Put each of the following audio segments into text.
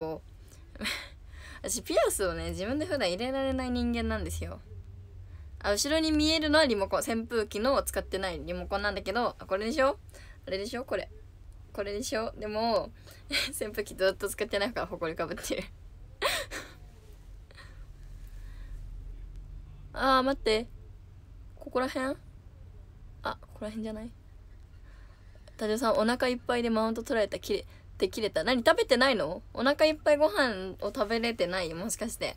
こう 私ピアスをね自分で普段入れられない人間なんですよあ後ろに見えるのはリモコン扇風機の使ってないリモコンなんだけどこれでしょあれでしょこれこれでしょでも 扇風機ずっと使ってないからほこりかぶってる あー待ってここら辺あここら辺じゃない多田さんお腹いっぱいでマウント取られたきれいって切れた。何食べてないのお腹いっぱいご飯を食べれてないもしかして。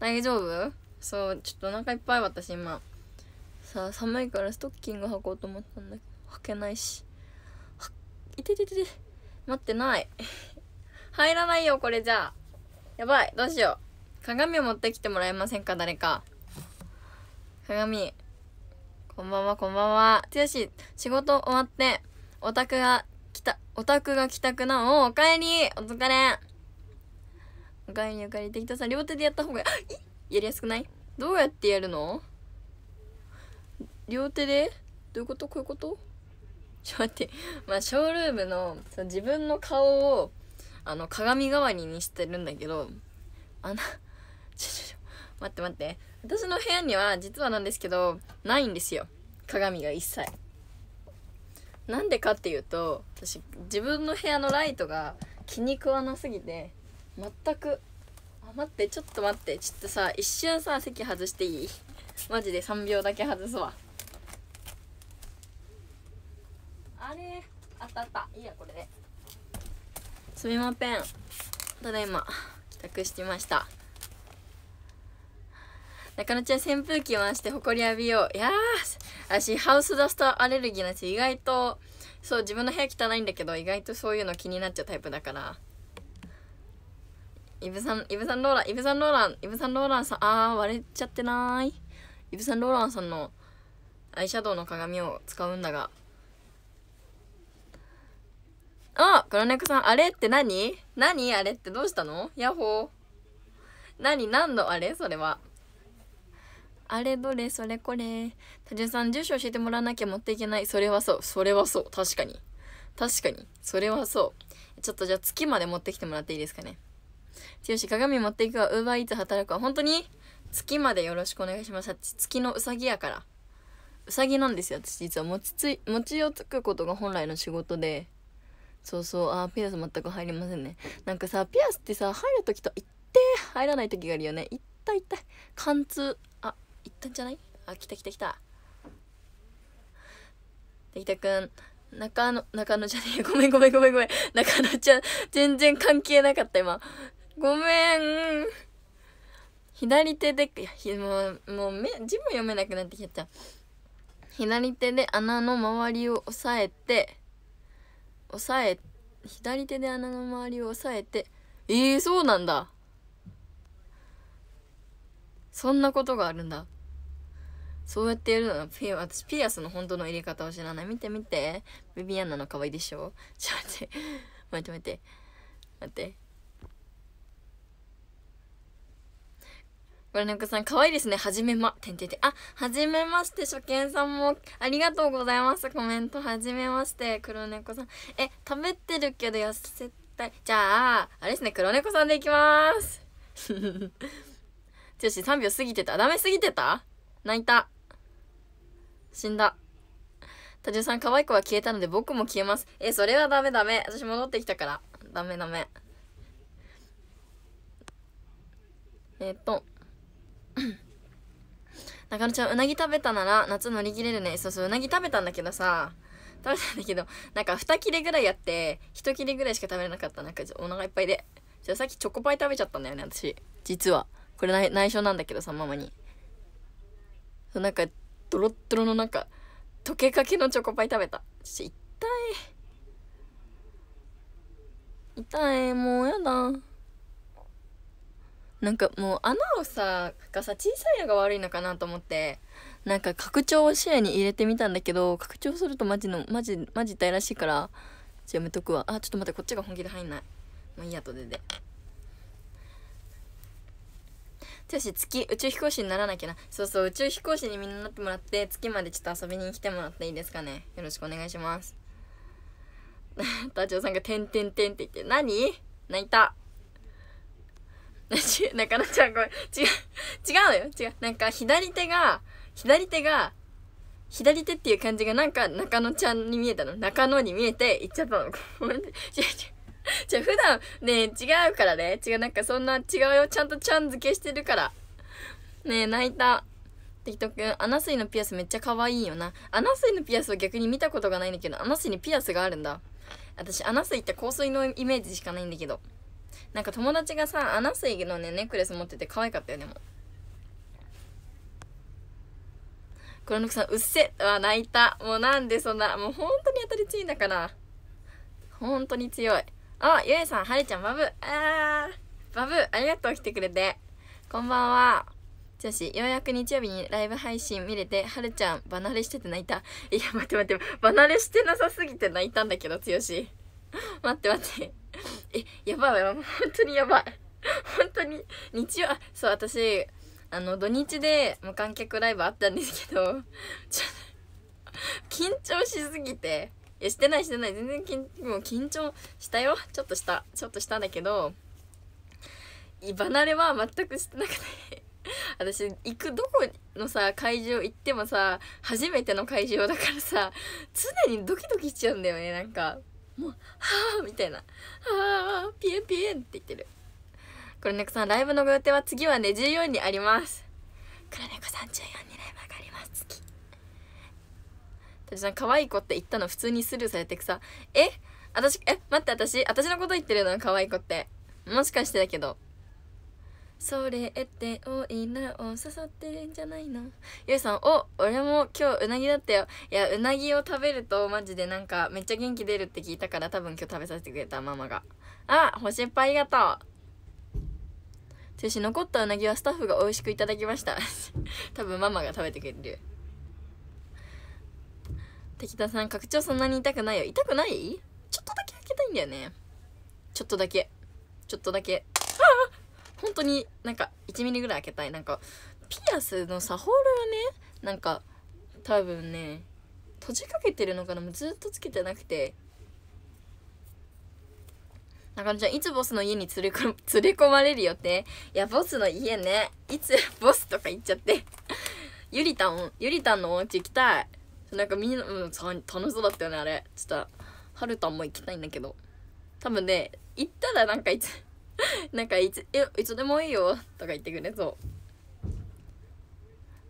大丈夫そう、ちょっとお腹いっぱい私今。さあ、寒いからストッキング履こうと思ったんだけど、履けないし。いてててて。待ってない。入らないよ、これじゃあ。やばい、どうしよう。鏡を持ってきてもらえませんか、誰か。鏡。こんばんは、こんばんは。つよし、仕事終わって、オタクが来た、オタクがたくなお、おかえりお疲れおかえりおかえり。できたさ両手でやった方が、やりやすくないどうやってやるの両手でどういうことこういうことちょっと待って、まあ、ショールームの、その自分の顔を、あの、鏡代わりにしてるんだけど、あの、ちょちょちょ、待って待って。私の部屋には、実はなんですけど、ないんですよ。鏡が一切。なんでかっていうと私自分の部屋のライトが気に食わなすぎて全くあ待ってちょっと待ってちょっとさ一瞬さ席外していいマジで3秒だけ外すわあれあったあったいいやこれですみませんただいま帰宅してました中野ちゃん扇風機回して埃浴びよういや私ハウスダストアレルギーなんです意外とそう自分の部屋汚いんだけど意外とそういうの気になっちゃうタイプだからイブさんイブさんローランイブさんローランイブさんローランさんあー割れちゃってないイブさんローランさんのアイシャドウの鏡を使うんだがあ黒猫さんあれって何何あれってどうしたのヤッホー何何のあれそれはあれどれそれこれ。田中さん、住所教えてもらわなきゃ持っていけない。それはそう。それはそう。確かに。確かに。それはそう。ちょっとじゃあ月まで持ってきてもらっていいですかね。剛、鏡持っていくわ。ウーバーイーツ働くわ。本当に月までよろしくお願いします。月のうさぎやから。うさぎなんですよ。私実は餅つい、餅をつくことが本来の仕事で。そうそう。あ、ピアス全く入りませんね。なんかさ、ピアスってさ、入るときと一定入らないときがあるよね。痛い痛い。貫通。行ったんじゃないあ来た来た来たできたくん中野中野じゃねえ ごめんごめんごめんごめん中野ちゃん全然関係なかった今ごめん左手でいやもうもう目字も読めなくなってきちゃった左手で穴の周りを押さえて押さえ左手で穴の周りを押さえてえー、そうなんだそんなことがあるんだ。そうやってやるの私ピアスの本当の入れ方を知らない。見て見て。ビビアンナの可愛いでしょちょ、待って。待って待って。待って。ご覧のさん、可愛いですね。はじめま。てんてんてん。あ、はじめまして、初見さんも。ありがとうございます。コメント、はじめまして、黒猫さん。え、食べてるけど痩せたい。じゃあ、あれですね、黒猫さんでいきます。剛3秒過ぎてた。ダメすぎてた泣いた。死んだ。ジ重さん、可愛い子は消えたので僕も消えます。え、それはダメダメ。私戻ってきたから。ダメダメ。えー、っと。中野ちゃん、うなぎ食べたなら夏乗り切れるね。そうそう、うなぎ食べたんだけどさ、食べたんだけど、なんか2切れぐらいやって、1切れぐらいしか食べれなかった。なんかお腹いっぱいで。じゃあさっきチョコパイ食べちゃったんだよね、私。実は。これ内緒なんだけどさ、ママに。なんか、ドロッドロのなんか、溶けかけのチョコパイ食べた。ちょっと痛い。痛い、もうやだ。なんかもう穴をさ、がさ、小さいのが悪いのかなと思って、なんか拡張を視野に入れてみたんだけど、拡張するとマジの、マジ、マジ痛いらしいから、ちょやめとくわ。あ、ちょっと待って、こっちが本気で入んない。まあいいや、とでで。し月宇宙飛行士にならなきゃなそうそう宇宙飛行士にみんななってもらって月までちょっと遊びに来てもらっていいですかねよろしくお願いします ダチョウさんが「てんてんてん」って言って何泣いたなかなちゃんこれ違う違うのよ違うなんか左手が左手が左手っていう感じがなんか中野ちゃんに見えたの中野に見えて行っちゃったのごめん違う違う じゃあ普段ね、違うからね。違う、なんかそんな違うよ。ちゃんとちゃん付けしてるから。ねえ、泣いた。適当くん、アナスイのピアスめっちゃ可愛いよな。アナスイのピアスを逆に見たことがないんだけど、アナスイにピアスがあるんだ。私、アナスイって香水のイメージしかないんだけど。なんか友達がさ、アナスイのね、ネックレス持ってて可愛かったよ、ねも。黒のくさん、うっせは泣いた。もうなんでそんな、もう本当に当たり強いんだから。本当に強い。あ、ゆえさん、はるちゃん、バブ。ああバブ、ありがとう、来てくれて。こんばんは。女子、ようやく日曜日にライブ配信見れて、はるちゃん、離れしてて泣いた。いや、待って待って、離れしてなさすぎて泣いたんだけど、つよし。待って待って。え、やばいわ、本当にやばい。本当に、日曜、あ、そう、私、あの、土日で無観客ライブあったんですけど、ちょっと、緊張しすぎて、いやしてないしてない全然緊もう緊張したよちょっとしたちょっとしたんだけどいばなれは全くしてなくて 私行くどこのさ会場行ってもさ初めての会場だからさ常にドキドキしちゃうんだよねなんかもう「はあ」みたいな「はあピエンピエン」って言ってる黒猫さんライブのご予定は次はね14にあります黒猫さん14にライブがあります次私さ可愛い子って言ったの普通にスルーされてくさえ私え待って私私のこと言ってるの可愛い子ってもしかしてだけどそれっておいなを誘ってるんじゃないのゆうさんお俺も今日うなぎだったよいやうなぎを食べるとマジでなんかめっちゃ元気出るって聞いたから多分今日食べさせてくれたママがあ星っぱいありがとう中止残ったうなぎはスタッフが美味しくいただきました 多分ママが食べてくれる滝田さん拡張そんなに痛くないよ痛くないちょっとだけ開けたいんだよねちょっとだけちょっとだけあ本当になんか1ミリぐらい開けたいなんかピアスのサホールはねなんか多分ね閉じかけてるのかなもうずっとつけてなくて中野ちゃんいつボスの家に連れこ 連れ込まれる予定いやボスの家ねいつボスとか言っちゃってゆりたんゆりたんのお家行きたいなんかみんな、うん、楽しそうだったよねあれちょっとはるたんも行きたいんだけど多分ね行ったらなんかいつ なんかいつえいつでもいいよとか言ってくれそう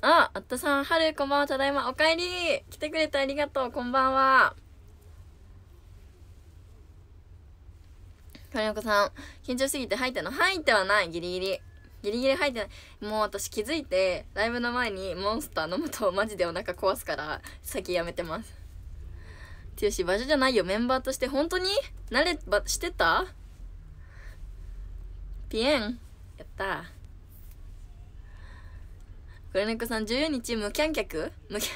ああったさんはるこんばんはただいまおかえり来てくれてありがとうこんばんは金子さん緊張すぎて吐いたの吐いてはないギリギリギリギリ入ってないもう私気づいてライブの前にモンスター飲むとマジでお腹壊すから先やめてますてよし場所じゃないよメンバーとして本当に慣ればしてたピエンやった黒猫さん14日無観客無観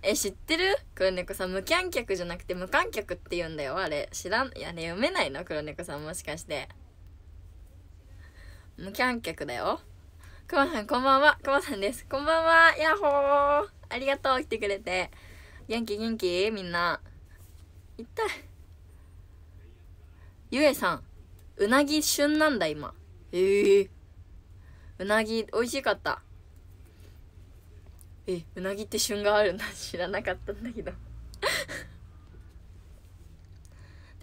え知ってる黒猫さん無キャン客じゃなくて無観客って言うんだよあれ知らんいやね読めないの黒猫さんもしかして無観客だよ。くまさん、こんばんは。くまさんです。こんばんは。やっほー。ありがとう。来てくれて。元気元気みんな。痛い。ゆえさん、うなぎ旬なんだ、今。ええー、うなぎ、美味しかった。え、うなぎって旬があるんだ。知らなかったんだけど。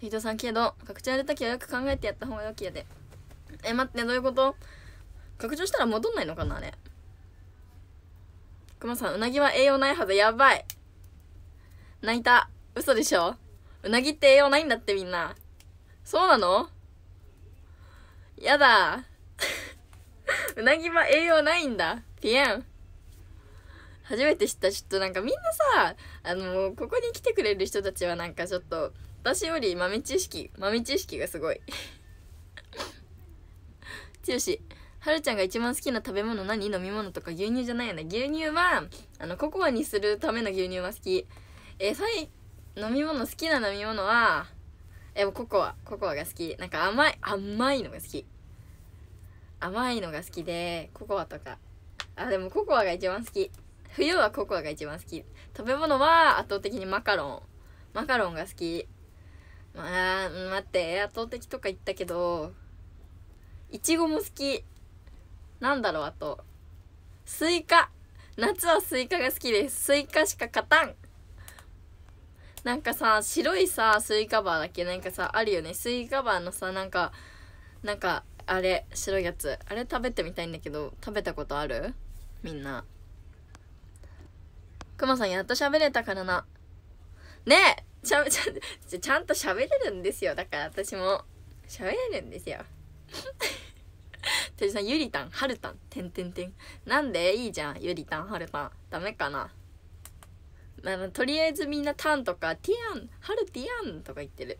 適 当さんけど、確定やるときはよく考えてやった方が良きやで。え待ってどういうこと拡張したら戻んないのかなあれくまさんうなぎは栄養ないはずやばい泣いた嘘でしょうなぎって栄養ないんだってみんなそうなのやだ うなぎは栄養ないんだピエン初めて知ったちょっとなんかみんなさあのここに来てくれる人たちはなんかちょっと私より豆知識豆知識がすごいし、はるちゃんが一番好きな食べ物何飲み物とか牛乳じゃないよね牛乳はあのココアにするための牛乳は好きえー、さい飲み物好きな飲み物はえー、ココアココアが好きなんか甘い甘いのが好き甘いのが好きでココアとかあでもココアが一番好き冬はココアが一番好き食べ物は圧倒的にマカロンマカロンが好きまあ待って圧倒的とか言ったけどいちごも好きなんだろうあとスイカ夏はスイカが好きですスイカしか勝たんなんかさ白いさスイカバーだっけなんかさあるよねスイカバーのさなんかなんかあれ白いやつあれ食べてみたいんだけど食べたことあるみんなくまさんやっと喋れたからなねえちゃちゃちゃんと喋れるんですよだから私も喋れるんですよて じさんゆりたんはるたんてんてんてんなんでいいじゃんゆりたんはるたんダメかなまあ、とりあえずみんなたんとかティアンはるティアンとか言ってる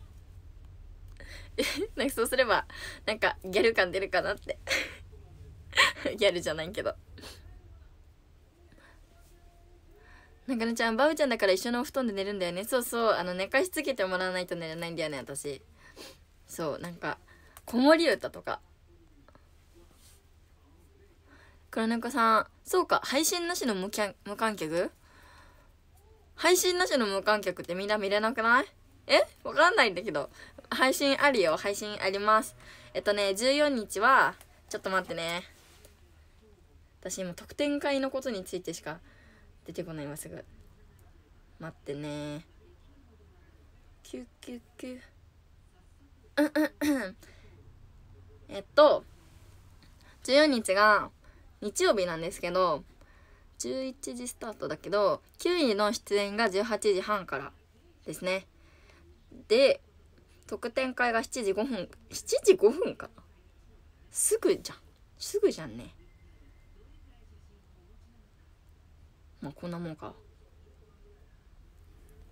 なんかそうすればなんかギャル感出るかなって ギャルじゃないけどなかねちゃんバウちゃんだから一緒のお布団で寝るんだよねそうそうあの寝かしつけてもらわないと寝れないんだよね私そうなんか子守歌とか黒猫さんそうか配信なしの無無観客配信なしの無観客ってみんな見れなくないえわかんないんだけど配信あるよ配信ありますえっとね14日はちょっと待ってね私今特典会のことについてしか出てこない今すぐ待ってねキュキュキュうんうんうんえっと、14日が日曜日なんですけど、11時スタートだけど、9位の出演が18時半からですね。で、特典会が7時5分、7時5分かなすぐじゃん。すぐじゃんね。まあ、こんなもんか。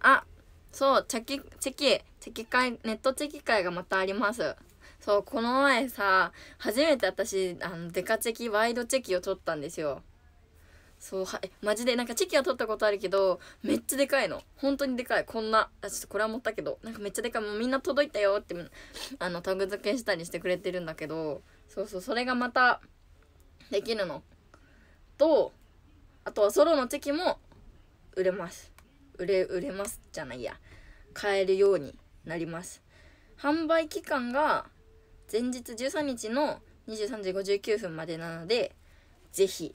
あ、そう、チェキ、チェキ、チェキ会、ネットチェキ会がまたあります。そうこの前さ初めて私あのデカチェキワイドチェキを撮ったんですよそうはマジでなんかチェキは取ったことあるけどめっちゃでかいの本当にでかいこんなあちょっとこれは持ったけどなんかめっちゃでかいもうみんな届いたよってあのタグ付けしたりしてくれてるんだけどそうそうそれがまたできるのとあとはソロのチェキも売れます売れ売れますじゃないや買えるようになります販売期間が前日13日の23時59分までなのでぜひ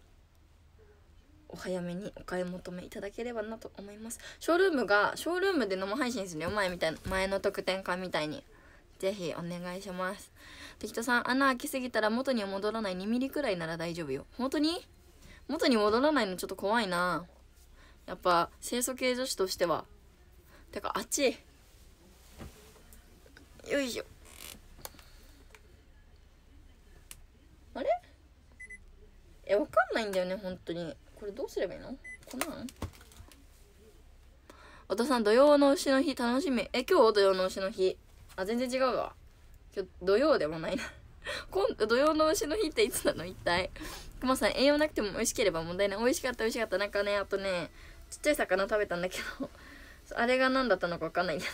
お早めにお買い求めいただければなと思いますショールームがショールームで生配信するよ前みたいな前の特典会みたいにぜひお願いします適当さん穴開きすぎたら元には戻らない2 m m くらいなら大丈夫よ本当に元に戻らないのちょっと怖いなやっぱ清楚系女子としてはてかあっちよいしょあれえわかんないんだよね本当にこれどうすればいいのこんなんお父さん土曜の牛の日楽しみえ今日土曜の牛の日あ全然違うわ今日土曜でもないな 今度土曜の牛の日っていつなの一体くまさん栄養なくても美味しければ問題ない美味しかった美味しかったなんかねあとねちっちゃい魚食べたんだけど あれが何だったのか分かんないんだね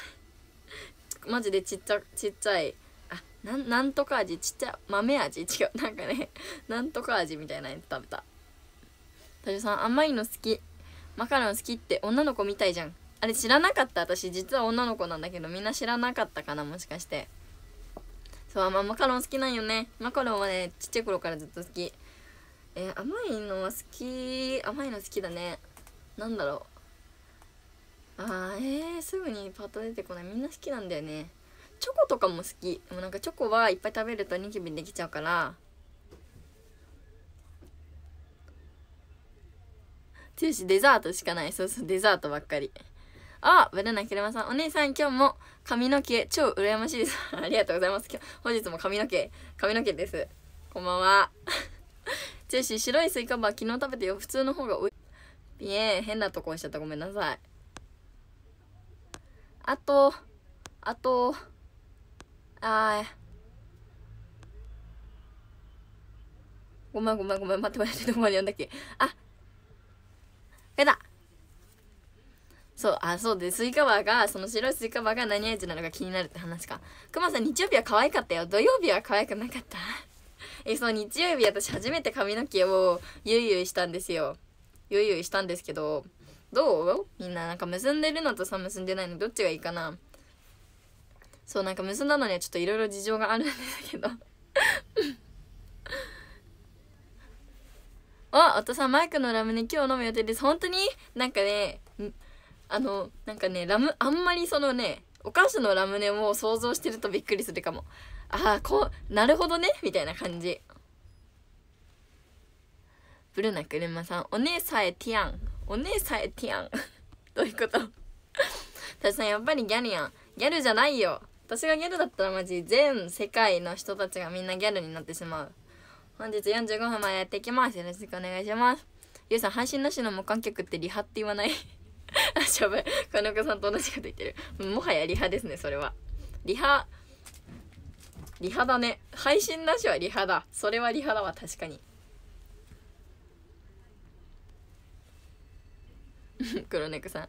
マジでちっちゃちっちゃいなんなんとか味ちっちゃ豆味違うなんかね なんとか味みたいなやつ食べた田島さん甘いの好きマカロン好きって女の子みたいじゃんあれ知らなかった私実は女の子なんだけどみんな知らなかったかなもしかしてそうあまマカロン好きなんよねマカロンはねちっちゃい頃からずっと好きえー、甘いのは好き甘いの好きだねなんだろうあーえー、すぐにパッと出てこないみんな好きなんだよねチョコとかも好きでもなんかチョコはいっぱい食べるとニキビできちゃうからーデザートしかないそうそうデザートばっかりあブルーナキルマさんお姉さん今日も髪の毛超羨ましいです ありがとうございます今日本日も髪の毛髪の毛ですこんばんはー、白いスイカバー昨日食べてよ普通の方がおいピエン変なとこ押しちゃったごめんなさいあとあとあーごめんごめんごめん待って待ってどこまで読んだっけあやだそうあそうでスイカバーがその白いスイカバーが何味なのか気になるって話かくまさん日曜日は可愛かったよ土曜日は可愛くなかったえそう日曜日私初めて髪の毛をゆいゆいしたんですよゆいゆいしたんですけどどうみんななんか結んでるのとさ結んでないのどっちがいいかなそうなんか結んだのにはちょっといろいろ事情があるんですけど あお父さんマイクのラムネ今日飲む予定です本当になんかねあのなんかねラムあんまりそのねお菓子のラムネを想像してるとびっくりするかもああこうなるほどねみたいな感じブルーナクルマさんお姉さえティアンお姉さえティアン どういうこと た私さんやっぱりギャルやんギャルじゃないよ私がギャルだったらマジ全世界の人たちがみんなギャルになってしまう本日45分までやっていきますよろしくお願いしますゆうさん配信なしの無観客ってリハって言わないあしゃべ金岡さんと同じこと言ってるもはやリハですねそれはリハリハだね配信なしはリハだそれはリハだわ確かに 黒猫さん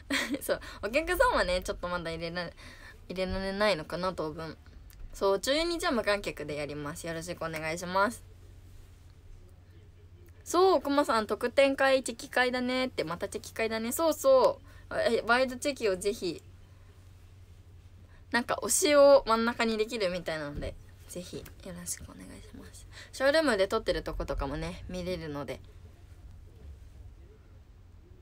そうお客さんはねちょっとまだ入れない入れられないのかな当分そう中にじ無観客でやりますよろしくお願いしますそうコマさん特典会チェキ会だねってまたチェキ会だねそうそうワイドチェキをぜひなんか推しを真ん中にできるみたいなのでぜひよろしくお願いしますショールームで撮ってるとことかもね見れるので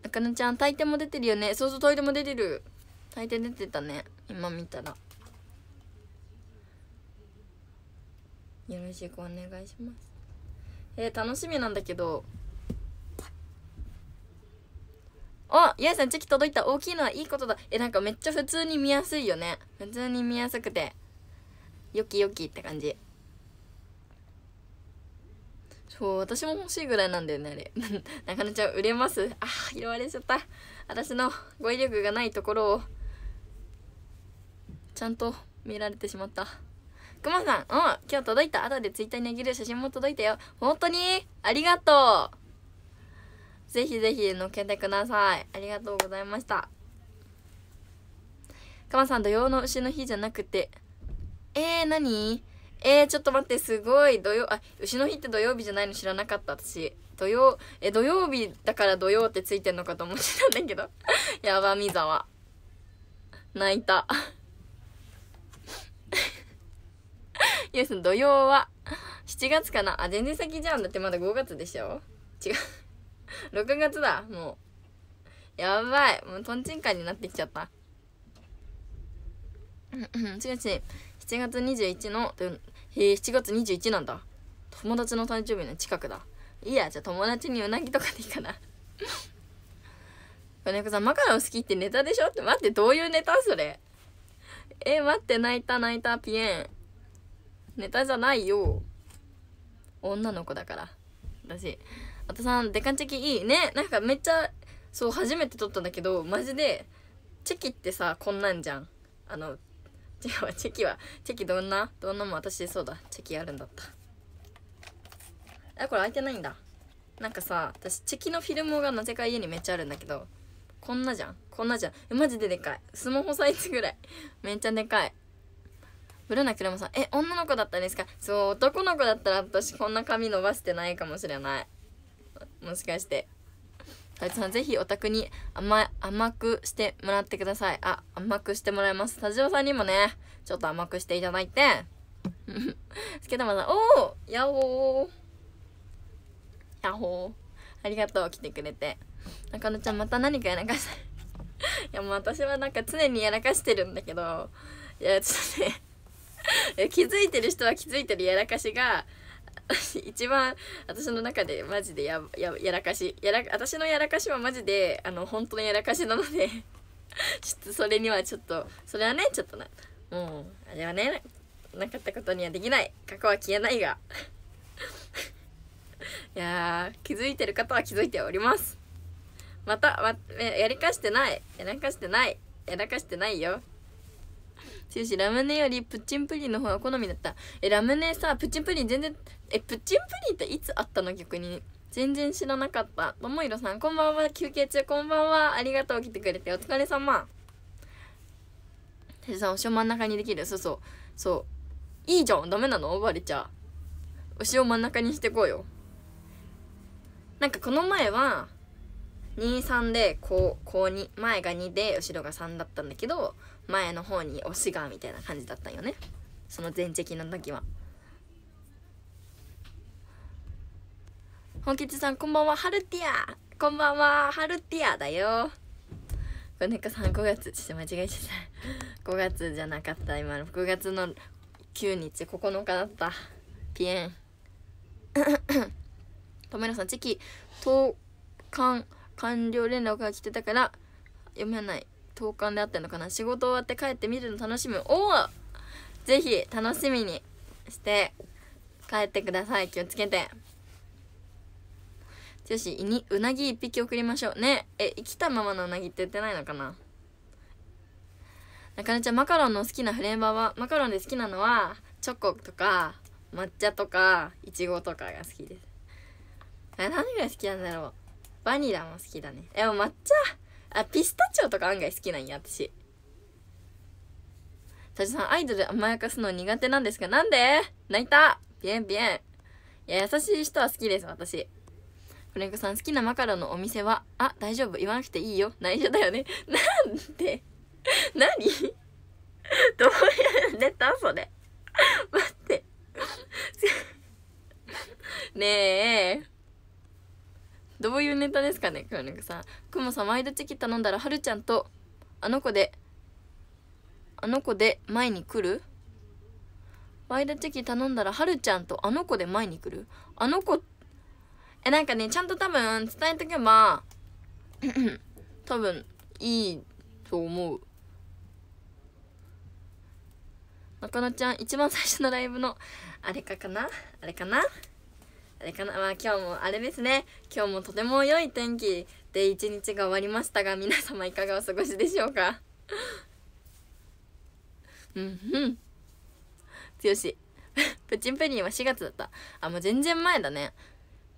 あかなちゃん大抵も出てるよねそうそう大抵も出てる最低出てたね今見たらよろしくお願いしますえー、楽しみなんだけどあやいさんチェキ届いた大きいのはいいことだえなんかめっちゃ普通に見やすいよね普通に見やすくてよきよきって感じそう私も欲しいぐらいなんだよねあれ なかなか売れますあ拾われちゃった私の語彙力がないところをちゃんと見られてしまったくまさんうん今日届いた後でツイッターにあげる写真も届いたよ本当にありがとうぜひぜひのっけてくださいありがとうございましたくまさん土曜の牛の日じゃなくてえー何えー、ちょっと待って、すごい。土曜、あ、牛の日って土曜日じゃないの知らなかった、私。土曜、え、土曜日だから土曜ってついてんのかと思ってたんだけど。やば、みざわ。泣いた。ゆうさん、土曜は7月かなあ、全然先じゃん。だってまだ5月でしょ違う。6 月だ、もう。やばい。もうとんちんかんになってきちゃった。しかし、7月21の、へえ、7月21なんだ。友達の誕生日の近くだ。いいや、じゃあ友達にうなぎとかでいいかな。金子さん、マカロン好きってネタでしょって待って、どういうネタそれ。え、待って、泣いた泣いた、ピエン。ネタじゃないよ女の子だから私あとさんデカチェキいいねなんかめっちゃそう初めて撮ったんだけどマジでチェキってさこんなんじゃんあの違うチェキはチェキどんなどんなも私そうだチェキあるんだったあこれ開いてないんだなんかさ私チェキのフィルムがなぜか家にめっちゃあるんだけどこんなじゃんこんなじゃんえマジででかいスマホサイズぐらいめっちゃでかいブルーな車さんえ女の子だったんですかそう男の子だったら私こんな髪伸ばしてないかもしれないもしかしてタジさんぜひお宅に甘甘くしてもらってくださいあ甘くしてもらいますタジオさんにもねちょっと甘くしていただいてつけたまんおおやほーやほーありがとう来てくれて中野ちゃんまた何かやらかしたいやもう私はなんか常にやらかしてるんだけどいやちょっとね 気づいてる人は気づいてるやらかしが 一番私の中でマジでやややらかしやら私のやらかしはマジであの本当のやらかしなので ちょっとそれにはちょっとそれはねちょっとなうんあれはねなかったことにはできない過去は消えないがいや気づいてる方は気づいておりますまた、ま、やりかしてないやらかしてないやらかしてないよし、ラムネよりプッチンプリンの方が好みだったえラムネさプッチンプリン全然えプッチンプリンっていつあったの逆に全然知らなかったともいろさんこんばんは休憩中こんばんはありがとう来てくれてお疲れ様てさんお塩真ん中にできるそうそうそういいじゃんダメなのバレちゃうお塩真ん中にしてこうよなんかこの前は23でこうこう2前が2で後ろが3だったんだけど前の方に推しがみたいな感じだったんよねその前席の時は本吉さんこんばんはハルティアこんばんはハルティアだよごねかさん5月ちょっと間違えちゃった5月じゃなかった今の6月の9日9日だったピエンと めロさんチキ投函完了連絡が来てたから読めない投函であってんのかな仕事終わって帰って見るの楽しむおおぜひ楽しみにして帰ってください気をつけて剛にうなぎ1匹送りましょうねえ生きたままのうなぎって言ってないのかな中根ちゃんマカロンの好きなフレーバーはマカロンで好きなのはチョコとか抹茶とかいちごとかが好きです何が好きなんだろうバニラも好きだねえ抹茶あピスタチオとか案外好きなんや私たじさんアイドル甘やかすの苦手なんですがなんで泣いたビエンビエンいや優しい人は好きです私フレンコさん好きなマカロンのお店はあ大丈夫言わなくていいよ内緒だよねなんで何どうやったそれ待ってねえどういうネタですかね黒猫さんくもさん毎度チキ頼んだらはるちゃんとあの子であの子で前に来るワイドチキ頼んだらはるちゃんとあの子で前に来るあの子えなんかねちゃんと多分伝えとけば多分いいと思う中野ちゃん一番最初のライブのあれかかなあれかなあれかなまあ今日もあれですね今日もとても良い天気で一日が終わりましたが皆様いかがお過ごしでしょうか うんうん剛 プチンプリンは4月だったあもう全然前だね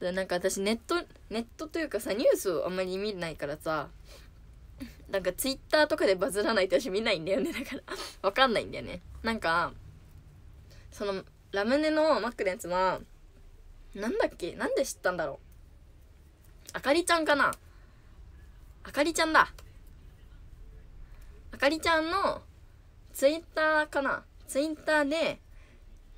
だなんか私ネットネットというかさニュースをあんまり見ないからさなんかツイッターとかでバズらないと私見ないんだよねだからわかんないんだよねなんかそのラムネのマックのやつはなんだっけなんで知ったんだろうあかりちゃんかなあかりちゃんだあかりちゃんのツイッターかなツイッターで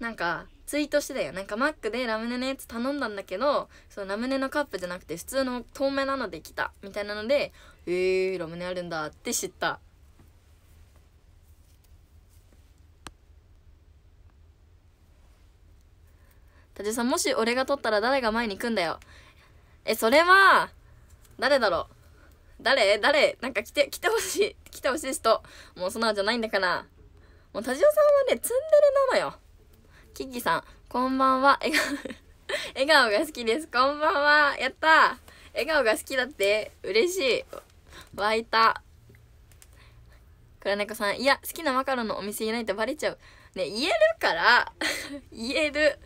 なんかツイートしてたよなんかマックでラムネのやつ頼んだんだけどそのラムネのカップじゃなくて普通の透明なので来たみたいなので「えー、ラムネあるんだ」って知ったタさん、もし俺が取ったら誰が前に行くんだよ。え、それは、誰だろう。誰誰なんか来て、来てほしい。来てほしい人。もう素直じゃないんだから。もう、田ジさんはね、ツンデレなのよ。キッキさん、こんばんは。笑顔、笑顔が好きです。こんばんは。やった笑顔が好きだって。嬉しい。湧いた。黒猫さん、いや、好きなマカロンのお店いないとバレちゃう。ね、言えるから 言える。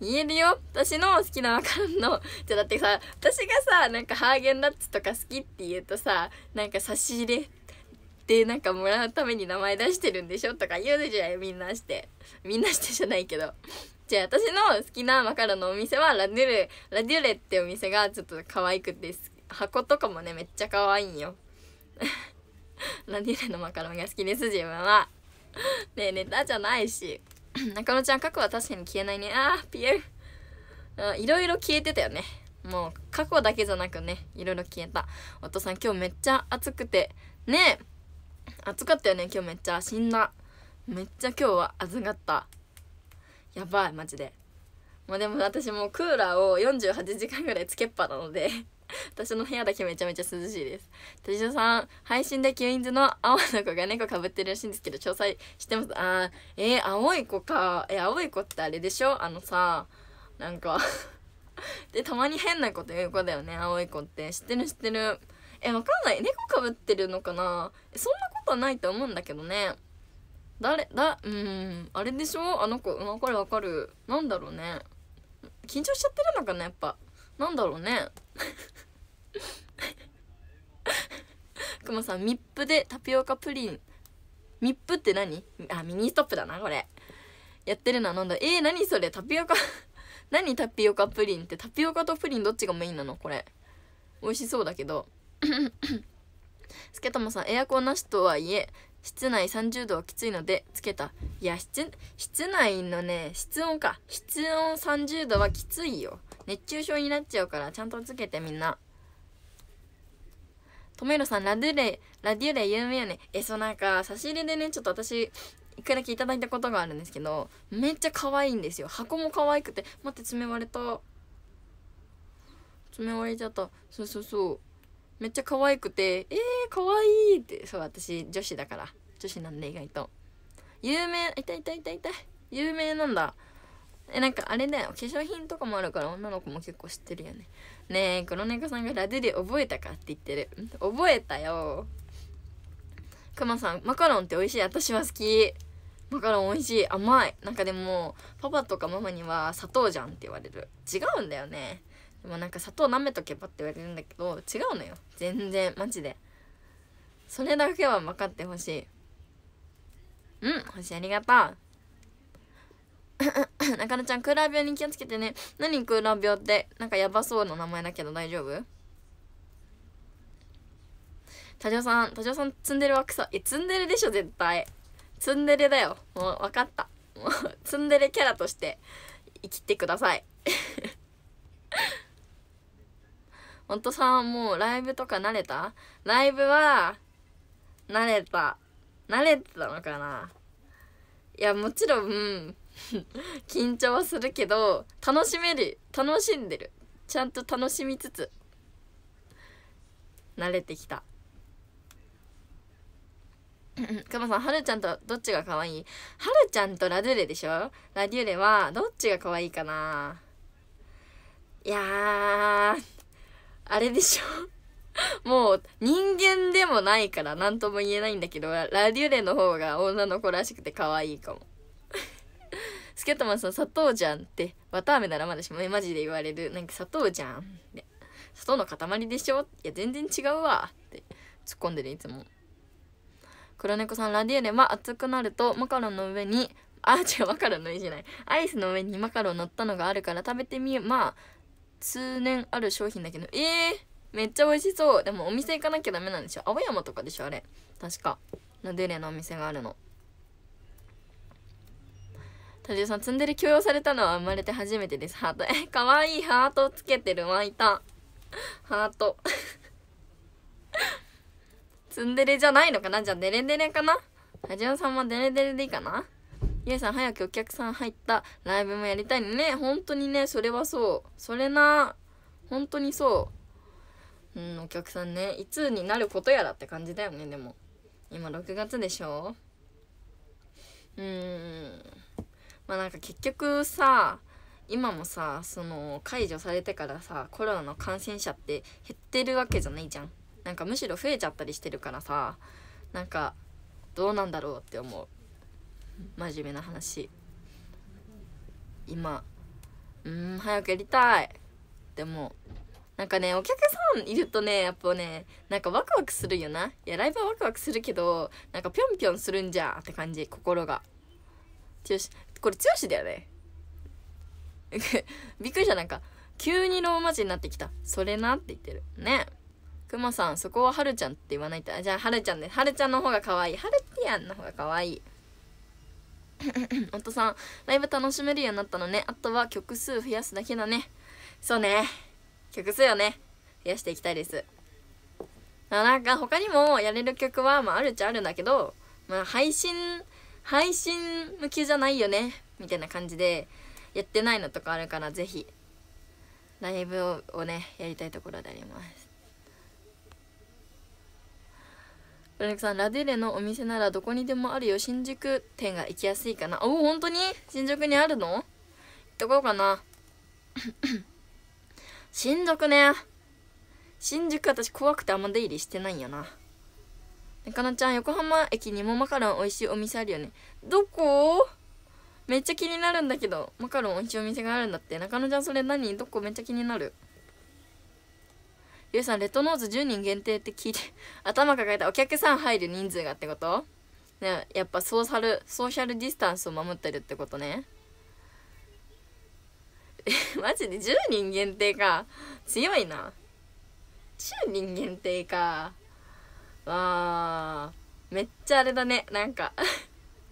言えるよ私の好きなわからんのじゃだってさ私がさなんかハーゲンダッツとか好きって言うとさなんか差し入れでなんかもらうために名前出してるんでしょとか言うじゃんみんなしてみんなしてじゃないけどじゃあ私の好きなマカロンのお店はラデュレラデュレってお店がちょっと可愛くて箱とかもねめっちゃ可愛いんよ ラデュレのマカロンが好きです自分はねえネタじゃないし中野ちゃん過去は確かに消えないねああピエールいろいろ消えてたよねもう過去だけじゃなくねいろいろ消えたお父さん今日めっちゃ暑くてねえ暑かったよね今日めっちゃ死んだめっちゃ今日は暑かったやばいマジでまあでも私もクーラーを48時間ぐらいつけっぱなので 私の部屋だけめちゃめちゃ涼しいです手塩さん配信でキュインズの青の子が猫かぶってるらしいんですけど詳細してますあーえー、青い子かえー、青い子ってあれでしょあのさなんか でたまに変なこと言う子だよね青い子って知ってる知ってるえわかんない猫かぶってるのかなそんなことはないと思うんだけどね誰だうんあれでしょあの子わかるわかるなんだろうね緊張しちゃってるのかなやっぱなんだろうねくま さんミップでタピオカプリンミップって何あミニストップだなこれやってるのはなんだえー、何それタピオカ 何タピオカプリンってタピオカとプリンどっちがメインなのこれ美味しそうだけどスケトモさんエアコンなしとはいえ室内30度はきついのでつけたいや室内のね室温か室温30度はきついよ熱中症になっちゃうからちゃんとつけてみんなトメロさんラデュレラデュレ有名よねえそうなんか差し入れでねちょっと私一回だけいただいたことがあるんですけどめっちゃ可愛いんですよ箱も可愛くて待って爪割れた爪割れちゃったそうそうそうめっちゃ可愛くてえー、可愛いってそう私女子だから女子なんで意外と有名痛い痛い痛い痛い有名なんだえなんかあれだよ化粧品とかもあるから女の子も結構知ってるよねねえ黒猫さんがラデで覚えたかって言ってる覚えたよくまさんマカロンって美味しい私は好きマカロン美味しい甘いなんかでもパパとかママには砂糖じゃんって言われる違うんだよねでもなんか砂糖舐めとけばって言われるんだけど違うのよ全然マジでそれだけは分かってほしいうん星ありがとう 中野ちゃん、クーラー病に気をつけてね。何クーラー病って、なんかやばそうな名前だけど大丈夫多少さん、多少さんツンデレは草。え、ツンデレでしょ、絶対。ツンデレだよ。もう、分かった。もう、ツンデレキャラとして生きてください。お とさんもうライブとか慣れたライブは、慣れた。慣れてたのかないや、もちろん、緊張はするけど楽しめる楽しんでるちゃんと楽しみつつ慣れてきたくま さんはるちゃんとどっちが可愛いはるちゃんとラデュレでしょラデュレはどっちが可愛いかないやあれでしょ もう人間でもないから何とも言えないんだけどラデュレの方が女の子らしくて可愛いかもスキャトマンさん砂糖じゃんってわたあめならまだしもマジで言われるなんか砂糖じゃんって砂糖の塊でしょいや全然違うわって突っ込んでるいつも黒猫さんラディエレは熱くなるとマカロンの上にあ違うマカロンの上じゃないアイスの上にマカロン乗ったのがあるから食べてみまあ通年ある商品だけどえー、めっちゃ美味しそうでもお店行かなきゃダメなんでしょ青山とかでしょあれ確かラディエレのお店があるのタジオさん、ツンデレ強要されたのは生まれて初めてです。ハート。え、かわいいハートをつけてる、巻いた。ハート。ツンデレじゃないのかなじゃあ、デレデレかなタジオさんもデレデレでいいかなゆえさん、早くお客さん入ったライブもやりたいね。本当にね、それはそう。それな、本当にそう。うん、お客さんね、いつになることやらって感じだよね、でも。今、6月でしょうーん。まあなんか結局さ今もさその解除されてからさコロナの感染者って減ってるわけじゃないじゃんなんかむしろ増えちゃったりしてるからさなんかどうなんだろうって思う真面目な話今うん早くやりたいでもなんかねお客さんいるとねやっぱねなんかワクワクするよないやライブはワクワクするけどなんかぴょんぴょんするんじゃって感じ心が。これ剛だよね びっくりしたなんか急にローマ字になってきたそれなって言ってるねくまさんそこははるちゃんって言わないとじゃあはるちゃんねはるちゃんの方が可愛いはるぴやんの方が可愛いいと さんライブ楽しめるようになったのねあとは曲数増やすだけだねそうね曲数よね増やしていきたいですなんか他にもやれる曲は、まあ、あるっちゃあるんだけど、まあ、配信配信向けじゃないよねみたいな感じでやってないのとかあるからぜひライブをねやりたいところでありますブラックさんラデュレのお店ならどこにでもあるよ新宿店が行きやすいかなおお本当に新宿にあるの行っとこうかな 新宿ね新宿私怖くてあんま出入りしてないよなかなちゃん横浜駅にもマカロン美味しいお店あるよねどこめっちゃ気になるんだけどマカロン美味しいお店があるんだって中野ちゃんそれ何どこめっちゃ気になるゆうさんレッドノーズ10人限定って聞いて頭抱えたお客さん入る人数がってことねやっぱソーシャルソーシャルディスタンスを守ってるってことねえマジで10人限定か強いな10人限定かわーめっちゃあれだねなんか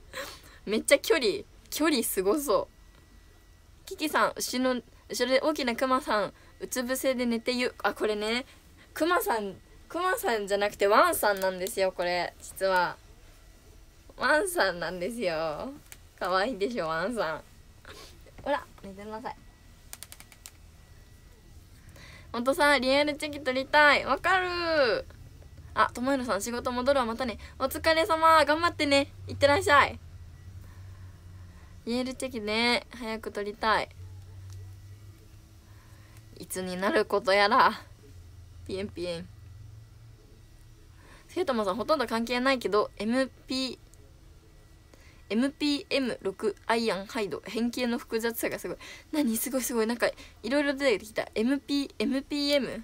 めっちゃ距離距離すごそうキキさん後ろ後ろで大きなクマさんうつ伏せで寝てゆあこれねクマさんクマさんじゃなくてワンさんなんですよこれ実はワンさんなんですよかわいいでしょワンさんほら寝てなさいほんとさリアルチェキ撮りたいわかるあ友廣さん仕事戻るわまたねお疲れ様頑張ってねいってらっしゃいイエールチェキね早く取りたいいつになることやらピエンピエン生徒もさんほとんど関係ないけど MP MPM6 アイアンハイド変形の複雑さがすごい何すごいすごいなんかいろいろ出てきた MP MPM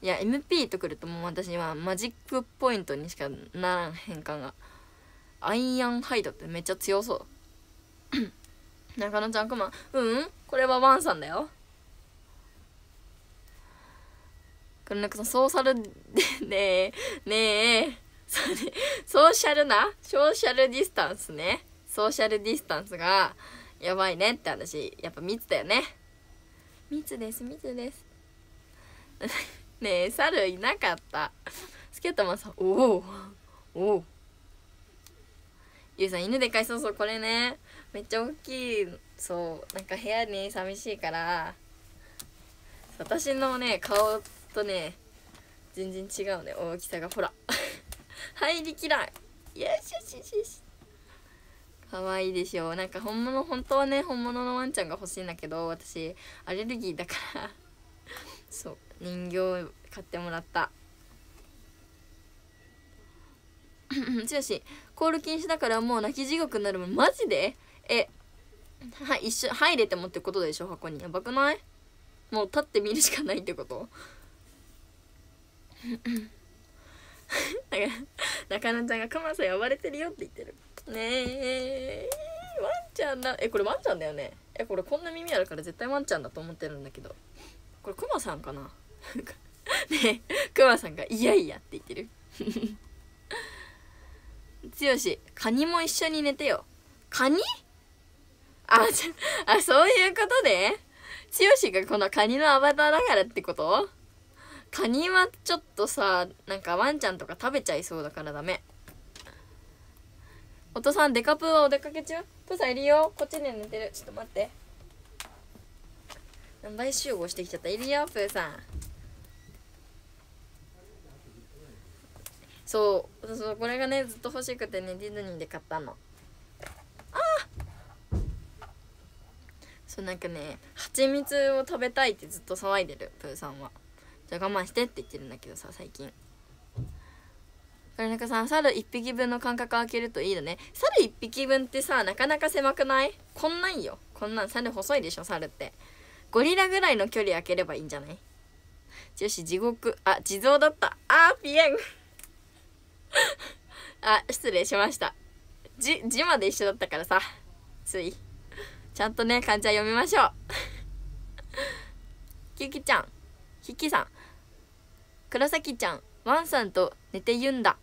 いや MP とくるともう私はマジックポイントにしかならん変換がアイアンハイドってめっちゃ強そう 中野ちゃんくまうんこれはワンさんだよこれなんかソーシャルで ねえねえそれソーシャルなソーシャルディスタンスねソーシャルディスタンスがやばいねって私やっぱ密だよね密です密です ねえ猿いなかったスケートマンさんおおおおゆうさん犬でかいそうそうこれねめっちゃ大きいそうなんか部屋に寂しいから私のね顔とね全然違うね大きさがほら 入りきらんよしよしよしかわいいでしょなんか本物本当はね本物のワンちゃんが欲しいんだけど私アレルギーだからそう人形買ってもらった剛 コール禁止だからもう泣き地獄になるもんマジでえはい一緒入れてもってことでしょ箱にやばくないもう立って見るしかないってことだから中野ちゃんが「クマさん呼ばれてるよ」って言ってるねえワンちゃんだえこれワンちゃんだよねえこれこんな耳あるから絶対ワンちゃんだと思ってるんだけどこれクマさんかなねくまさんが「いやいや」って言ってる剛カニも一緒に寝てよカニあちあそういうことで剛がこのカニのアバターだからってことカニはちょっとさなんかワンちゃんとか食べちゃいそうだからダメお父さんデカプーはお出かけ中父さんいるよこっちで寝てるちょっと待って何倍集合してきちゃったいるよプーさんそうそうこれがねずっと欲しくてねディズニーで買ったのあそうなんかね蜂蜜を食べたいってずっと騒いでるプーさんはじゃあ我慢してって言ってるんだけどさ最近これなんかさ猿1匹分の間隔開けるといいよね猿1匹分ってさなかなか狭くないこんなんよこんなん猿細いでしょ猿ってゴリラぐらいの距離開ければいいんじゃないよし地獄あ地蔵だったあーピエンあ失礼しました字まで一緒だったからさついちゃんとね漢字は読みましょう キュキちゃんキキさん黒崎ちゃんワンさんと寝て言うんだ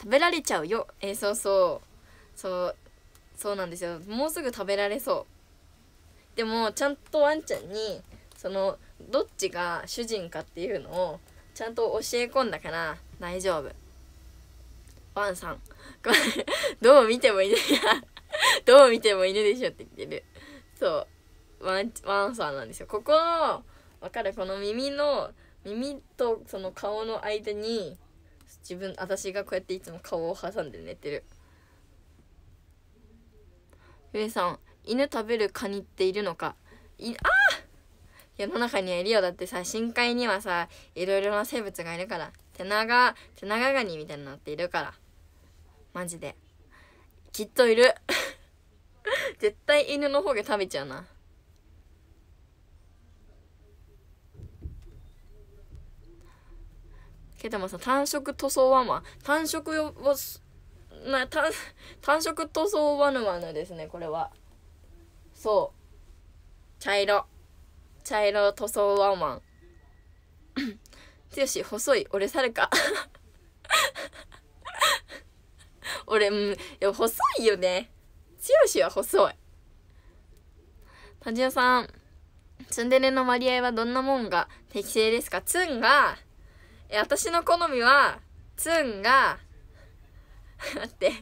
食べられちゃうよえー、そうそうそうそうなんですよもうすぐ食べられそうでもちゃんとワンちゃんにそのどっちが主人かっていうのをちゃんと教え込んだから大丈夫パンさん どう見ても犬や どう見ても犬でしょって言ってるそうワンワンさんなんですよここのわかるこの耳の耳とその顔の間に自分私がこうやっていつも顔を挟んで寝てるゆえさん犬食べるカニっているのかいあ世の中にはいるよだってさ深海にはさいろいろな生物がいるからテナガ、テナガニみたいなのっているからマジできっといる 絶対犬の方が食べちゃうなけどもさ単色塗装はまン。単色を、な単単色塗装ワンマンですねこれはそう茶色茶色塗装ワンマン 剛細い俺猿か 俺、うん、いや、細いよね。しは細い。タジオさん、ツンデレの割合はどんなもんが適正ですかツンが、え、私の好みは、ツンが、待って、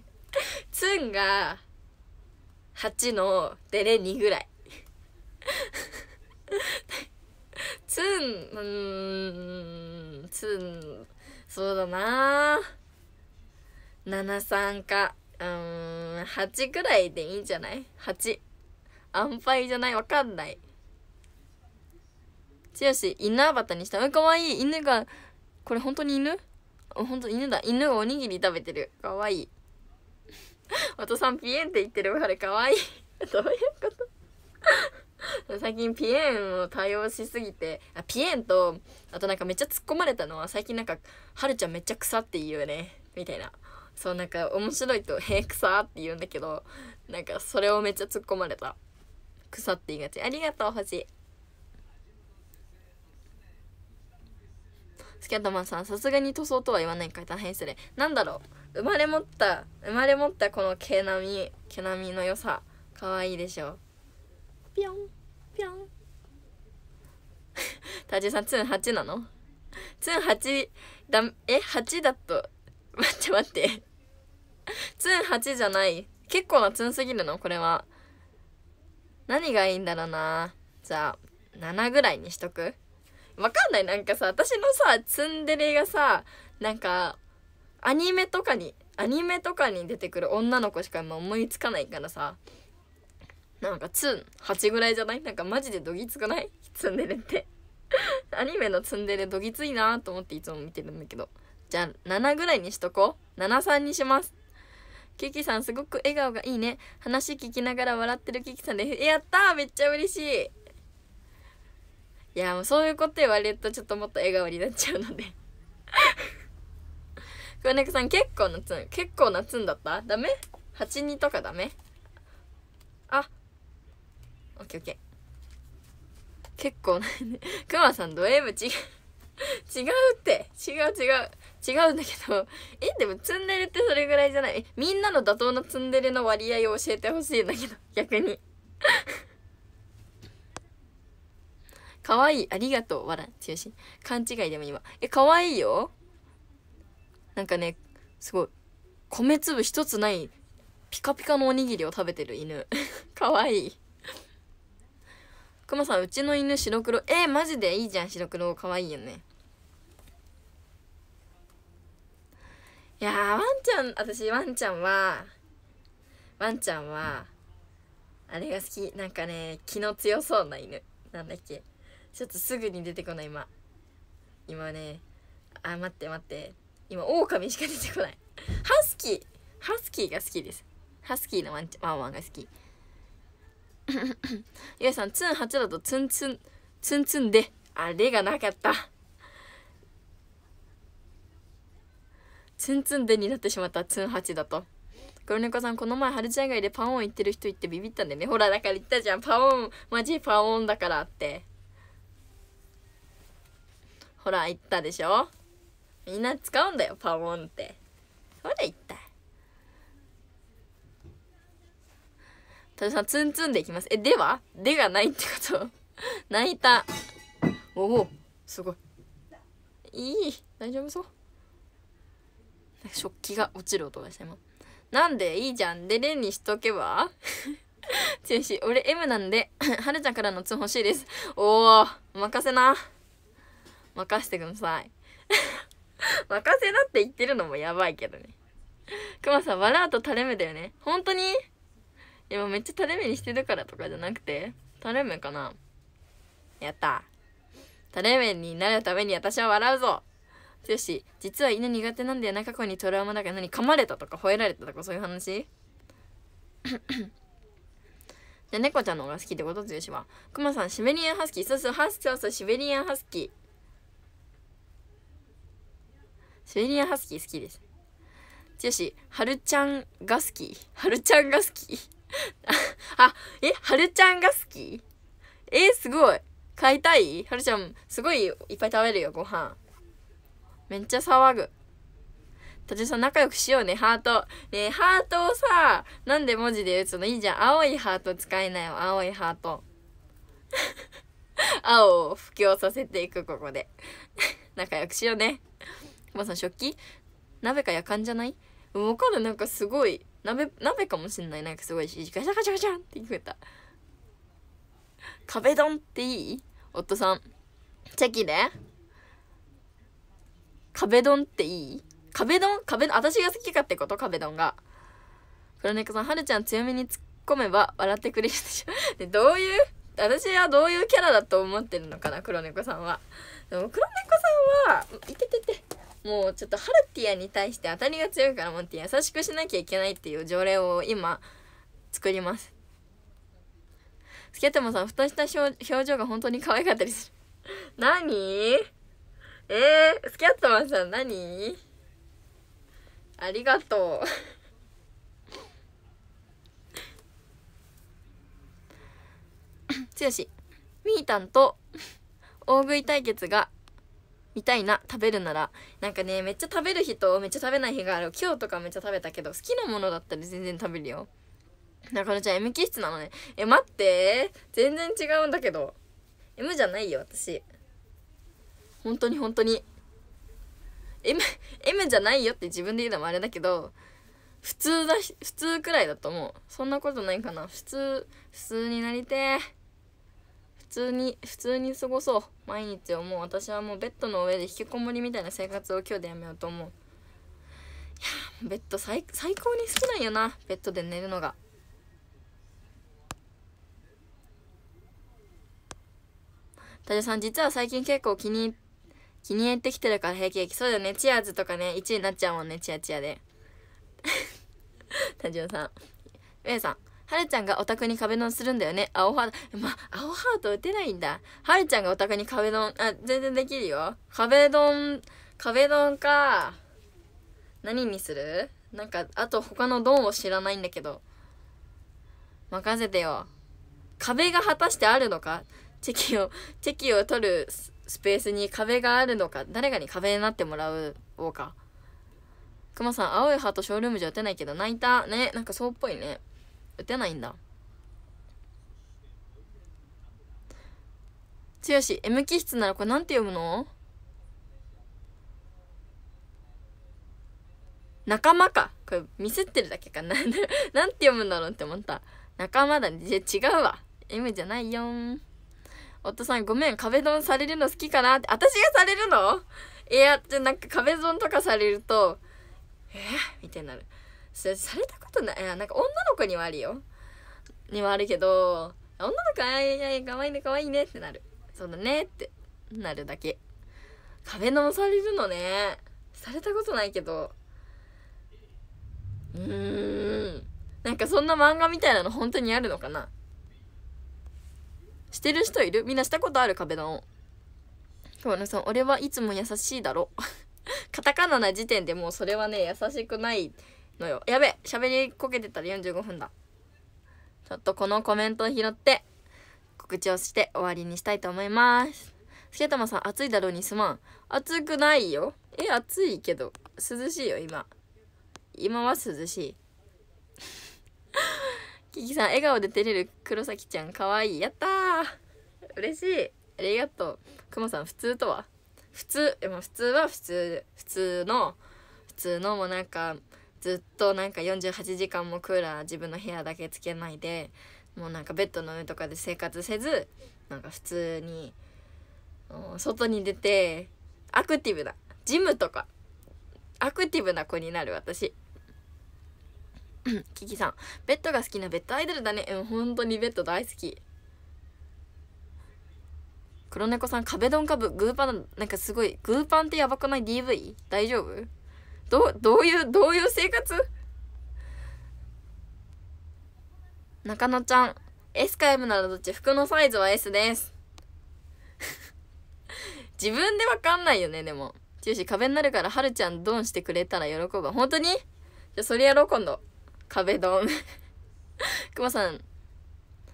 ツンが、8のデレ2ぐらい。ツン、うん、ツン、そうだなぁ。73かうん8ぐらいでいいんじゃない ?8 安牌じゃないわかんない剛ターにしたうかわいい犬がこれ本当に犬本当犬だ犬がおにぎり食べてるかわいい お父さんピエンって言ってるわあれかわいい どういうこと 最近ピエンを多用しすぎてあピエンとあとなんかめっちゃ突っ込まれたのは最近なんか「はるちゃんめっちゃ草って言うよね」みたいなそうなんか面白いと「へえ草」って言うんだけどなんかそれをめっちゃ突っ込まれた「草」って言いがちありがとう星スキャットマンさんさすがに塗装とは言わないから大変失礼なんだろう生まれ持った生まれ持ったこの毛並み毛並みの良さかわいでしょぴょんぴょんタジ さんツン8なのツン8だえ8だと 待って待って ツン8じゃない結構なツンすぎるのこれは何がいいんだろうなじゃあ7ぐらいにしとくわかんないなんかさ私のさツンデレがさなんかアニメとかにアニメとかに出てくる女の子しか今思いつかないからさなんかツン8ぐらいじゃないなんかマジでどぎつくないツンデレって アニメのツンデレどぎついなと思っていつも見てるんだけどじゃあ7ぐらいにしとこう73にしますキキさんすごく笑顔がいいね話聞きながら笑ってるキキさんでやっためっちゃ嬉しいいやもうそういうこと言われるとちょっともっと笑顔になっちゃうので黒猫 さん結構なつ結構なつんだったダメ ?82 とかダメあオッケーオッケー結構ないねクマさんドブ 違う違うって違う違う違うんだけど えでもツンデレってそれぐらいじゃないみんなの妥当なツンデレの割合を教えてほしいんだけど 逆に可愛いありがとうわら剛勘違いでも今え可愛いよなんかねすごい米粒一つないピカピカのおにぎりを食べてる犬 可愛いくまさんうちの犬白黒えー、マジでいいじゃん白黒可愛いよねいやワンちゃん私ワンちゃんはワンちゃんはあれが好きなんかね気の強そうな犬なんだっけちょっとすぐに出てこない今今ねあ待って待って今オオカミしか出てこないハスキーハスキーが好きですハスキーのワンワンワンが好きゆえ さんツン8だとツンツンツンツンであれがなかったツンツンでになってしまったツン八だと黒猫さんこの前春ちゃん以外でパオン行ってる人言ってビビったんだよねほらだから言ったじゃんパオンマジパオンだからってほら言ったでしょみんな使うんだよパオンってほら言ったたださんツンツンでいきますえではでがないってこと 泣いたおおすごいいい大丈夫そう食器が落ちる音がしてますなんでいいじゃんでれんにしとけば剛 俺 M なんではる ちゃんからのツン欲しいですおお任せな任せてください 任せなって言ってるのもやばいけどねくまさん笑うと垂れ目だよね本当にやめっちゃ垂れ目にしてるからとかじゃなくて垂れ目かなやった垂れ目になるために私は笑うぞよし実は犬苦手なんだよな過去にトラウマだから何噛まれたとか吠えられたとかそういう話 で猫ちゃんの方が好きってことつよしはくまさんシベリアンハスキーそうそうハスそうそうシベリアンハスキーシベリアンハスキー好きですつよしはるちゃんが好きはるちゃんが好き あえはるちゃんが好きえー、すごい買いたいはるちゃんすごいいっぱい食べるよご飯めっちゃ騒ぐ。とじさん仲良くしようね、ハート。ねハートをさ、なんで文字で打つのいいじゃん。青いハート使えないよ、青いハート。青を布教させていく、ここで。仲良くしようね。まさん、食器鍋かやかんじゃないうわかる、なんかすごい。鍋、鍋かもしんない。なんかすごいし、ガチャガチャガチャンって聞こえた。壁ドンっていい夫さん。チェキで壁ドンっていい壁ドン壁ドン私が好きかってこと壁ドンが。黒猫さん、はるちゃん強めに突っ込めば笑ってくれるでしょ。で、どういう私はどういうキャラだと思ってるのかな、黒猫さんは。でも黒猫さんは、いててて。もうちょっとハルティアに対して当たりが強いからもって優しくしなきゃいけないっていう条例を今作ります。スケトモさん、ふとした表情が本当に可愛かったりする。何えー、スキャットマンさん何ありがとう 剛みーたんと大食い対決が見たいな食べるならなんかねめっちゃ食べる日とめっちゃ食べない日がある今日とかめっちゃ食べたけど好きなものだったら全然食べるよ中野ちゃん M 気質なのねえ待って全然違うんだけど M じゃないよ私本当に本当に M, M じゃないよって自分で言うのもあれだけど普通だ普通くらいだと思うそんなことないかな普通普通になりて普通に普通に過ごそう毎日をもう私はもうベッドの上で引きこもりみたいな生活を今日でやめようと思ういやベッド最最高に好きなんよなベッドで寝るのが。タジさん実は最近結構気に入って気に入ってきてるから平気平気そうだよねチアーズとかね1位になっちゃうもんねチアチアで誕生 さん上さんはるちゃんがお宅に壁ドンするんだよね。青ハート。ま、青ハート打てないんだ。はるちゃんがお宅に壁ドン、あ、全然できるよ。壁ドン、壁ドンか。何にするなんか、あと他のドンを知らないんだけど。任せてよ。壁が果たしてあるのかチェキを、チェキを取るスペースに壁があるのか誰かに壁になってもらおうかくまさん青いハートショールームじゃ打てないけど泣いたねなんかそうっぽいね打てないんだ剛 M 気質ならこれなんて読むの仲間かこれミスってるだけか ななんて読むんだろうって思った仲間だね違うわ M じゃないよん夫さんごめん、壁ドンされるの好きかなって、私がされるのいや、じゃなんか壁ドンとかされると、えー、みたいになる。それされたことない。なんか女の子にはあるよ。にはあるけど、女の子、あいやいや、かわいいね、かわいいねってなる。そうだねってなるだけ。壁ドンされるのね。されたことないけど。うーん。なんかそんな漫画みたいなの本当にあるのかなしてる人いるみんなしたことある壁ドン河野さん俺はいつも優しいだろ カタカナな時点でもうそれはね優しくないのよやべ喋りこけてたら45分だちょっとこのコメントを拾って告知をして終わりにしたいと思いますスケタマさん暑いだろうにすまん暑くないよえ暑いけど涼しいよ今今は涼しいキキさん笑顔で照れる黒崎ちゃんかわいいやったー嬉しいありがとうくまさん普通とは普通でも普通は普通普通の普通のもなんかずっとなんか48時間もクーラー自分の部屋だけつけないでもうなんかベッドの上とかで生活せずなんか普通に外に出てアクティブなジムとかアクティブな子になる私キキさんベッドが好きなベッドアイドルだねうん本当にベッド大好き黒猫さん壁ドンかぶグーパンなんかすごいグーパンってやばくない DV 大丈夫どどういうどういう生活中野ちゃん S か M ならどっち服のサイズは S です 自分でわかんないよねでも止壁になるからはるちゃんドンしてくれたら喜ぶ本当にじゃあそれやろう今度壁ドンくま さん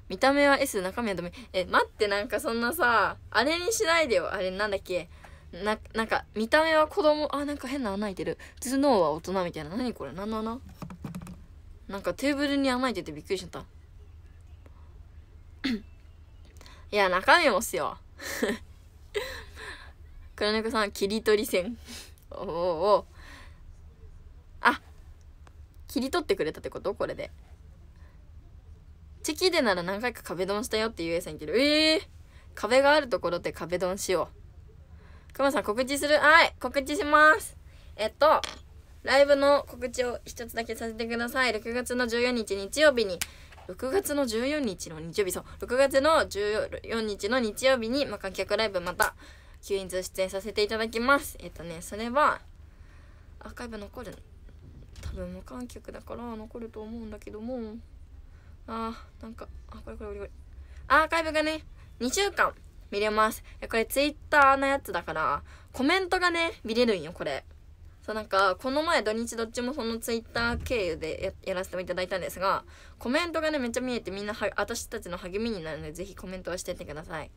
見た目は S 中身はダメえ待ってなんかそんなさあれにしないでよあれなんだっけななんか見た目は子供あなんか変な穴開いてる頭脳は大人みたいな何これ何の穴なんかテーブルに穴開いててびっくりしちゃった いや中身もっすよ 黒猫さん切り取り線 おおおあ切り取ってくれたってことこれでチキでなら何回か壁ドンしたよっていう A さんけるえー、壁があるところで壁ドンしようくまさん告知するはい告知しますえっとライブの告知を一つだけさせてください6月の14日日曜日に6月の14日の日曜日そう6月の14日の日曜日に、まあ、観客ライブまた吸引図出演させていただきますえっとねそれはアーカイブ残るの多分無観客だから残ると思うんだけどもあーなんかあこれこれこれこれアーカイブがね2週間見れますこれツイッターのやつだからコメントがね見れるんよこれそうなんかこの前土日どっちもそのツイッター経由でやらせていただいたんですがコメントがねめっちゃ見えてみんなは私たちの励みになるのでぜひコメントをしてってくださいよ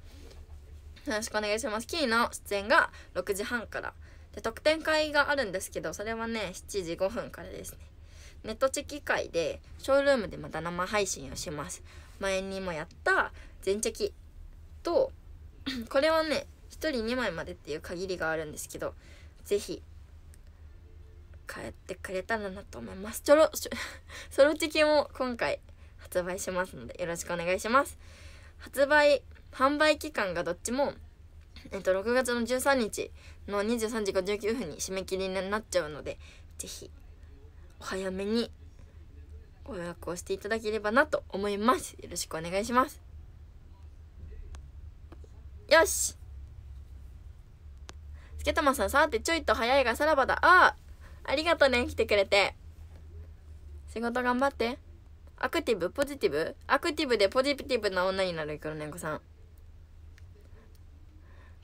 ろしくお願いしますキーの出演が6時半からで特典会があるんですけどそれはね7時5分からですねネットチェキ会でショールームでまた生配信をします前にもやった全チェキと これはね1人2枚までっていう限りがあるんですけど是非帰ってくれたらなと思いますちょろソロチェキも今回発売しますのでよろしくお願いします発売販売期間がどっちもえっと6月の13日の23時59分に締め切りになっちゃうので是非お早めにご予約をしていただければなと思いますよろしくお願いしますよしつけたまさんさてちょいと早いがさらばだあありがとね来てくれて仕事頑張ってアクティブポジティブアクティブでポジティブな女になる黒猫さん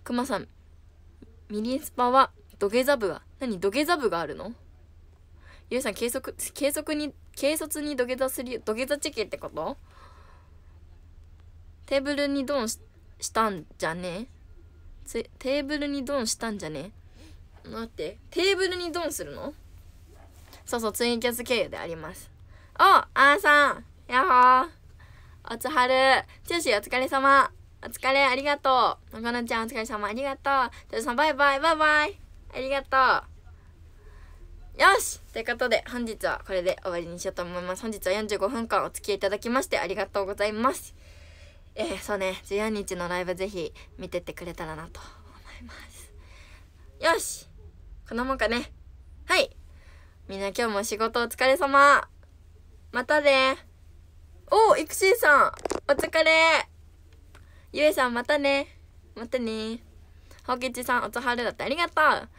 くまさんミニスパは土下座部は何土下座部があるのゆうさん計測計測に軽率に土下座する土下座チキってことテーブルにドンししたんじゃねつテーブルにドンしたんじゃね待ってテーブルにドンするのそうそうツインキャス経由でありますおあーさんやっほーおつはるちゅうしお疲れ様お疲れ、ありがとう。のこのちゃん、お疲れ様、ありがとう。とよさん、バイバイ、バイバイ。ありがとう。よしということで、本日はこれで終わりにしようと思います。本日は45分間お付き合いいただきまして、ありがとうございます。えー、そうね、14日のライブぜひ見てってくれたらなと思います。よしこのもんかね。はい。みんな今日も仕事お疲れ様。またね。おー、イクシーさん、お疲れ。ゆえさんまたねまたねほうきちさんおつはるだってありがとう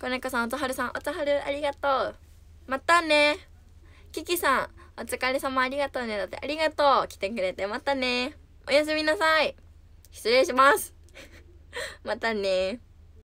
こねこさんおつはるさんおつはるありがとうまたねききさんお疲れ様ありがとうねだってありがとう来てくれてまたねおやすみなさい失礼します またね